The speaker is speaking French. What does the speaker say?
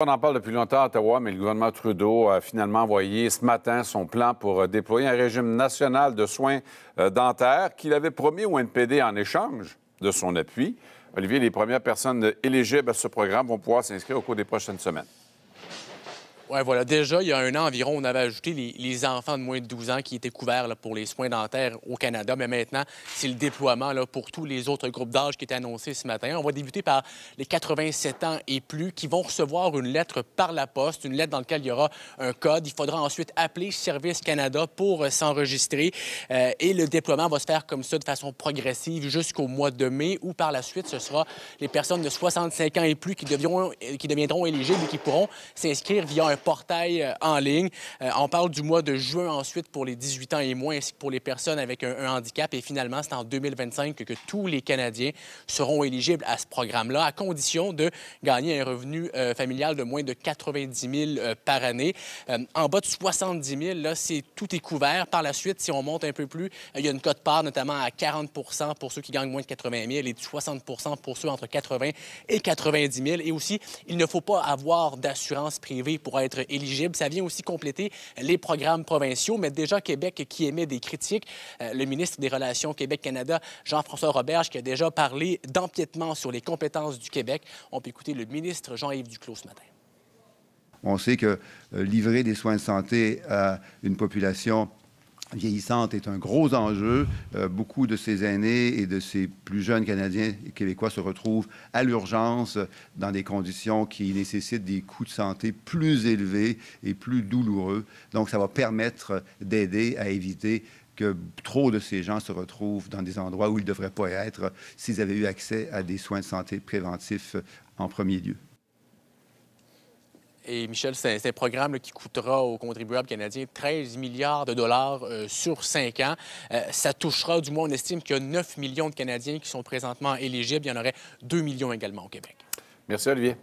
On en parle depuis longtemps à Ottawa, mais le gouvernement Trudeau a finalement envoyé ce matin son plan pour euh, déployer un régime national de soins euh, dentaires qu'il avait promis au NPD en échange de son appui. Olivier, les premières personnes éligibles à ce programme vont pouvoir s'inscrire au cours des prochaines semaines. Oui, voilà. Déjà, il y a un an environ, on avait ajouté les, enfants de moins de 12 ans qui étaient couverts pour les soins dentaires au Canada. Mais maintenant, c'est le déploiement pour tous les autres groupes d'âge qui était annoncé ce matin. On va débuter par les 87 ans et plus qui vont recevoir une lettre par la poste, une lettre dans laquelle il y aura un code. Il faudra ensuite appeler Service Canada pour euh, s'enregistrer. Euh, et le déploiement va se faire comme ça de façon progressive jusqu'au mois de mai où par la suite, ce sera les personnes de 65 ans et plus qui, euh, qui deviendront éligibles et qui pourront s'inscrire via un portail euh, en ligne. Euh, on parle du mois de juin ensuite pour les 18 ans et moins, ainsi que pour les personnes avec un, handicap. Et finalement, c'est en 2025 que, que, tous les Canadiens seront éligibles à ce programme-là, à condition de gagner un revenu euh, familial de moins de 90 000 par année. en bas de 70 000, là, c'est tout est couvert. Par la suite, si on monte un peu plus, il y a une cote-part notamment à 40 pour ceux qui gagnent moins de 80 000 et 60 pour ceux entre 80 et 90 000. Et aussi, il ne faut pas avoir d'assurance privée pour être ça vient aussi compléter les programmes provinciaux, mais déjà Québec qui émet des critiques. Euh, le ministre des Relations Québec-Canada, Jean-François Roberge, qui a déjà parlé d'empiètement sur les compétences du Québec. On peut écouter le ministre Jean-Yves Duclos ce matin. On sait que euh, livrer des soins de santé à une population vieillissante est un gros enjeu. Euh, beaucoup de ces aînés et de ces plus jeunes Canadiens et Québécois se retrouvent à l'urgence dans des conditions qui nécessitent des coûts de santé plus élevés et plus douloureux. Donc, ça va permettre d'aider à éviter que trop de ces gens se retrouvent dans des endroits où ils ne devraient pas être s'ils avaient eu accès à des soins de santé préventifs en premier lieu. Et Michel, c'est un programme qui coûtera aux contribuables canadiens 13 milliards de dollars euh, sur cinq ans. Euh, ça touchera, du moins, on estime qu'il y a 9 millions de Canadiens qui sont présentement éligibles. Il y en aurait 2 millions également au Québec. Merci, Olivier.